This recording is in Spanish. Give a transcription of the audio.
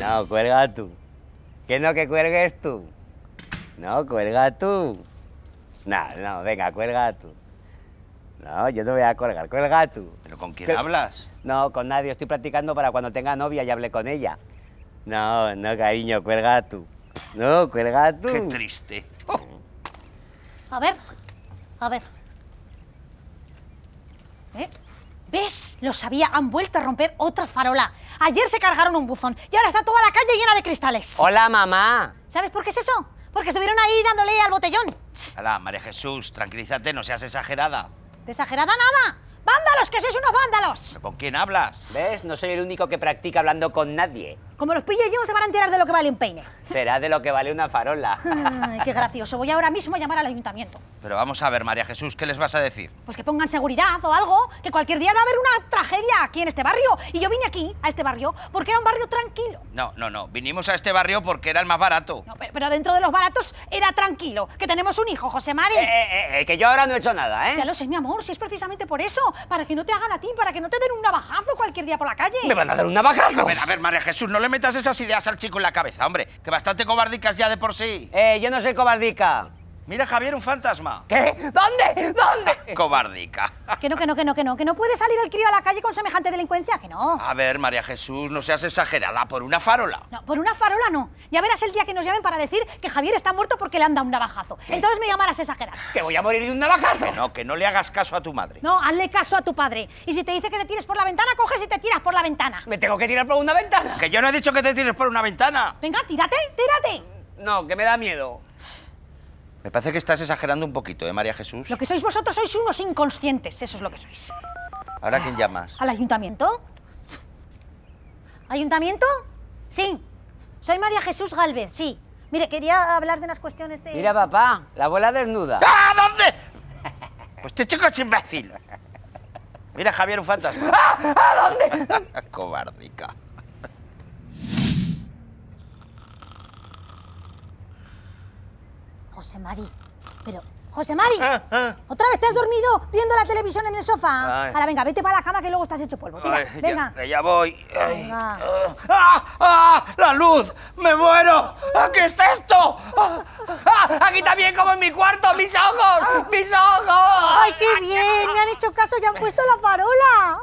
No, cuelga tú. Que no, que cuelgues tú. No, cuelga tú. No, no, venga, cuelga tú. No, yo no voy a colgar, cuelga tú. ¿Pero con quién hablas? No, con nadie, estoy practicando para cuando tenga novia y hable con ella. No, no, cariño, cuelga tú. No, cuelga tú. Qué triste. ¡Oh! A ver, a ver. ¿Eh? ¿Ves? Lo sabía, han vuelto a romper otra farola. Ayer se cargaron un buzón y ahora está toda la calle llena de cristales. Hola, mamá. ¿Sabes por qué es eso? Porque estuvieron ahí dándole al botellón. Hola, María Jesús, tranquilízate, no seas exagerada. desagerada exagerada nada? ¡Vándalos, que sois unos vándalos! ¿Con quién hablas? ¿Ves? No soy el único que practica hablando con nadie. Como los pille yo, se van a enterar de lo que vale un peine. Será de lo que vale una farola. qué gracioso. Voy ahora mismo a llamar al ayuntamiento. Pero vamos a ver, María Jesús, ¿qué les vas a decir? Pues que pongan seguridad o algo, que cualquier día va a haber una tragedia aquí en este barrio. Y yo vine aquí, a este barrio, porque era un barrio tranquilo. No, no, no. Vinimos a este barrio porque era el más barato. pero, dentro de los baratos era tranquilo. Que tenemos un hijo, José María. Eh, eh, eh, que yo ahora no he hecho nada, ¿eh? Ya lo sé, mi amor, si es precisamente por eso. Para que no te hagan a ti, para que no te den un navajazo cualquier día por la calle. ¿Me van a dar un navajazo? A a ver, María Jesús, no le metas esas ideas al chico en la cabeza, hombre. Que bastante cobardicas ya de por sí. Eh, yo no soy cobardica. Mira, Javier, un fantasma. ¿Qué? ¿Dónde? ¿Dónde? Cobardica. Que no, que no, que no, que no, que no puede salir el crío a la calle con semejante delincuencia, que no. A ver, María Jesús, no seas exagerada, por una farola. No, por una farola no. Ya verás el día que nos llamen para decir que Javier está muerto porque le han dado un navajazo. Entonces me llamarás exagerada. ¿Que voy a morir de un navajazo? Que no, que no le hagas caso a tu madre. No, hazle caso a tu padre. Y si te dice que te tires por la ventana, coges y te tiras por la ventana. ¿Me tengo que tirar por una ventana? Que yo no he dicho que te tires por una ventana. Venga, tírate, tírate. No, que me da miedo. Me parece que estás exagerando un poquito, ¿eh, María Jesús? Lo que sois vosotros sois unos inconscientes, eso es lo que sois. ¿Ahora quién llamas? ¿Al ayuntamiento? ¿Ayuntamiento? Sí. Soy María Jesús Galvez, sí. Mire, quería hablar de unas cuestiones de... Mira, papá, la abuela desnuda. ¡Ah, dónde! Pues este chico es imbécil. Mira, Javier, un fantasma. ¿A dónde? Cobardica. José Mari, Pero, José Mari, ah, ah. otra vez te has dormido viendo la televisión en el sofá. Ahora, venga, vete para la cama que luego estás hecho polvo. venga. Ya, voy. Venga. Ah, ah, ¡Ah! ¡La luz! ¡Me muero! ¿Qué es esto? ¡Aquí también como en mi cuarto! ¡Mis ojos! ¡Mis ojos! ¡Ay, qué bien! Me han hecho caso y han puesto la farola.